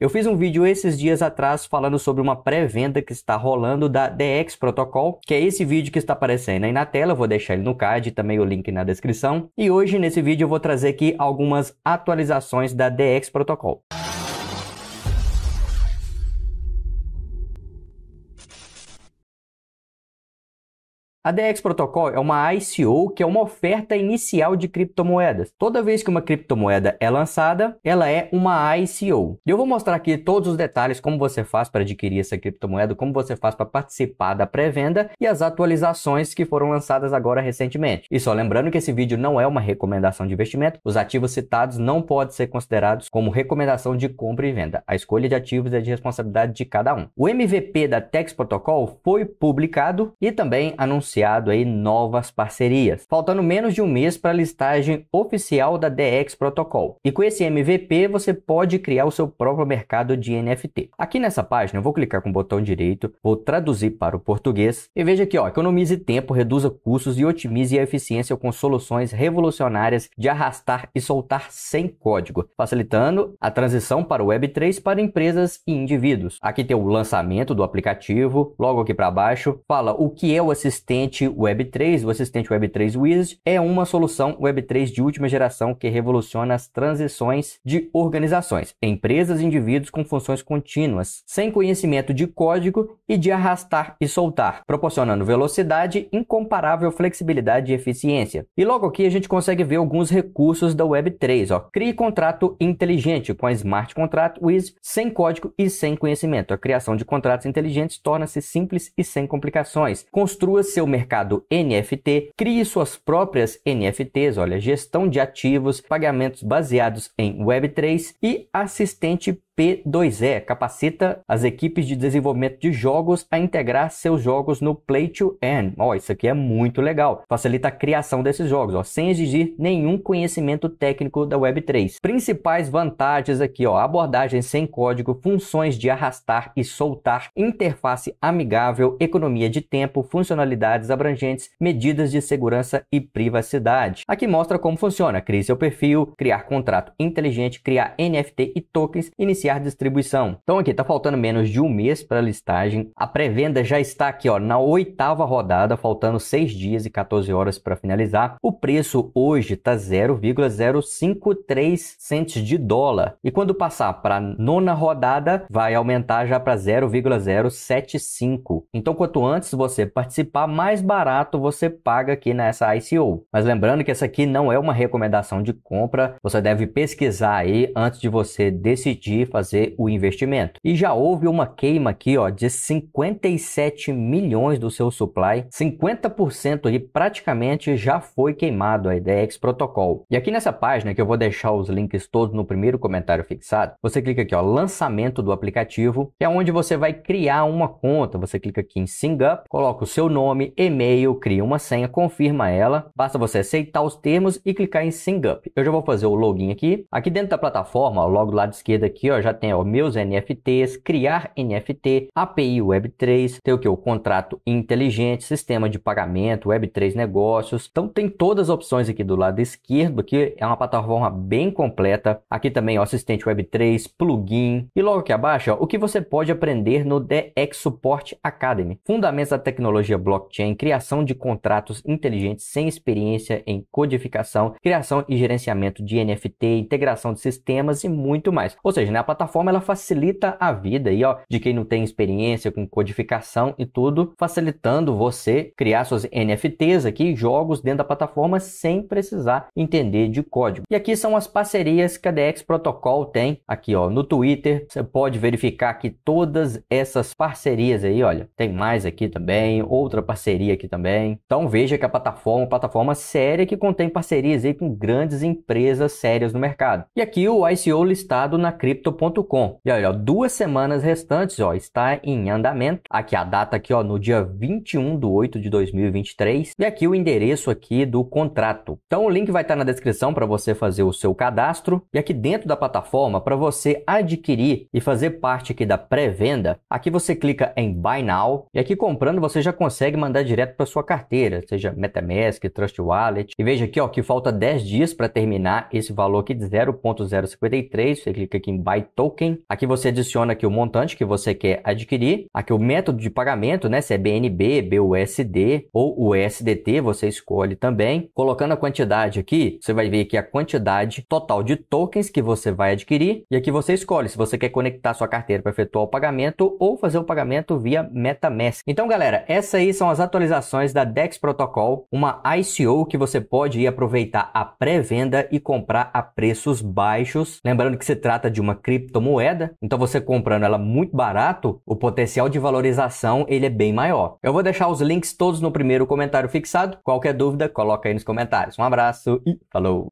Eu fiz um vídeo esses dias atrás falando sobre uma pré-venda que está rolando da DX Protocol, que é esse vídeo que está aparecendo aí na tela, eu vou deixar ele no card e também o link na descrição. E hoje nesse vídeo eu vou trazer aqui algumas atualizações da DX Protocol. A DX Protocol é uma ICO, que é uma oferta inicial de criptomoedas. Toda vez que uma criptomoeda é lançada, ela é uma ICO. Eu vou mostrar aqui todos os detalhes, como você faz para adquirir essa criptomoeda, como você faz para participar da pré-venda e as atualizações que foram lançadas agora recentemente. E só lembrando que esse vídeo não é uma recomendação de investimento, os ativos citados não podem ser considerados como recomendação de compra e venda. A escolha de ativos é de responsabilidade de cada um. O MVP da Tex Protocol foi publicado e também anunciado anunciado aí novas parcerias, faltando menos de um mês para a listagem oficial da DX Protocol. E com esse MVP você pode criar o seu próprio mercado de NFT. Aqui nessa página eu vou clicar com o botão direito, vou traduzir para o português e veja aqui, ó, economize tempo, reduza custos e otimize a eficiência com soluções revolucionárias de arrastar e soltar sem código, facilitando a transição para o Web3 para empresas e indivíduos. Aqui tem o lançamento do aplicativo, logo aqui para baixo fala o que é o assistente assistente Web3, o assistente Web3 Wizard, é uma solução Web3 de última geração que revoluciona as transições de organizações, empresas e indivíduos com funções contínuas, sem conhecimento de código e de arrastar e soltar, proporcionando velocidade, incomparável flexibilidade e eficiência. E logo aqui a gente consegue ver alguns recursos da Web3. Ó. Crie contrato inteligente com a Smart Contract Wiz, sem código e sem conhecimento. A criação de contratos inteligentes torna-se simples e sem complicações. Construa seu mercado NFT, crie suas próprias NFTs, olha, gestão de ativos, pagamentos baseados em Web3 e assistente P2E capacita as equipes de desenvolvimento de jogos a integrar seus jogos no Play to Earn. Ó, oh, isso aqui é muito legal. Facilita a criação desses jogos, ó, sem exigir nenhum conhecimento técnico da Web3. Principais vantagens aqui, ó, abordagem sem código, funções de arrastar e soltar, interface amigável, economia de tempo, funcionalidades abrangentes, medidas de segurança e privacidade. Aqui mostra como funciona: crie seu perfil, criar contrato inteligente, criar NFT e tokens, iniciar iniciar distribuição. Então aqui está faltando menos de um mês para a listagem. A pré-venda já está aqui ó, na oitava rodada, faltando 6 dias e 14 horas para finalizar. O preço hoje está 0,053 centes de dólar. E quando passar para a nona rodada, vai aumentar já para 0,075. Então quanto antes você participar, mais barato você paga aqui nessa ICO. Mas lembrando que essa aqui não é uma recomendação de compra, você deve pesquisar aí antes de você decidir fazer o investimento. E já houve uma queima aqui ó, de 57 milhões do seu supply, 50% ali praticamente já foi queimado a IDEX é Protocol. E aqui nessa página que eu vou deixar os links todos no primeiro comentário fixado, você clica aqui ó, lançamento do aplicativo, que é onde você vai criar uma conta. Você clica aqui em up coloca o seu nome, e-mail, cria uma senha, confirma ela, basta você aceitar os termos e clicar em up Eu já vou fazer o login aqui. Aqui dentro da plataforma, logo do lado esquerdo aqui, ó, já tenho ó, meus NFTs, criar NFT, API Web3, tem o que? O contrato inteligente, sistema de pagamento, Web3 negócios. Então tem todas as opções aqui do lado esquerdo, que é uma plataforma bem completa. Aqui também o assistente Web3, plugin. E logo aqui abaixo, ó, o que você pode aprender no DX Support Academy. Fundamentos da tecnologia blockchain, criação de contratos inteligentes sem experiência em codificação, criação e gerenciamento de NFT, integração de sistemas e muito mais. Ou seja, né, plataforma ela facilita a vida aí, ó, de quem não tem experiência com codificação e tudo, facilitando você criar suas NFTs aqui, jogos dentro da plataforma sem precisar entender de código. E aqui são as parcerias que a DX Protocol tem aqui, ó, no Twitter. Você pode verificar que todas essas parcerias aí, olha, tem mais aqui também, outra parceria aqui também. Então veja que a plataforma, plataforma séria que contém parcerias aí com grandes empresas sérias no mercado. E aqui o ICO listado na Crypto gmail.com. E olha, ó, duas semanas restantes, ó, está em andamento. Aqui a data aqui, ó, no dia 21 de 8 de 2023. E aqui o endereço aqui do contrato. Então o link vai estar tá na descrição para você fazer o seu cadastro. E aqui dentro da plataforma, para você adquirir e fazer parte aqui da pré-venda, aqui você clica em Buy Now. E aqui comprando, você já consegue mandar direto para sua carteira, seja MetaMask, Trust Wallet. E veja aqui, ó, que falta 10 dias para terminar esse valor aqui de 0.053. Você clica aqui em Buy token. Aqui você adiciona aqui o montante que você quer adquirir, aqui o método de pagamento, né, se é BNB, BUSD ou USDT, você escolhe também. Colocando a quantidade aqui, você vai ver que a quantidade total de tokens que você vai adquirir e aqui você escolhe se você quer conectar sua carteira para efetuar o pagamento ou fazer o pagamento via MetaMask. Então, galera, essas aí são as atualizações da DEX Protocol, uma ICO que você pode ir aproveitar a pré-venda e comprar a preços baixos. Lembrando que se trata de uma cripto criptomoeda, então você comprando ela muito barato, o potencial de valorização ele é bem maior. Eu vou deixar os links todos no primeiro comentário fixado. Qualquer dúvida, coloca aí nos comentários. Um abraço e falou!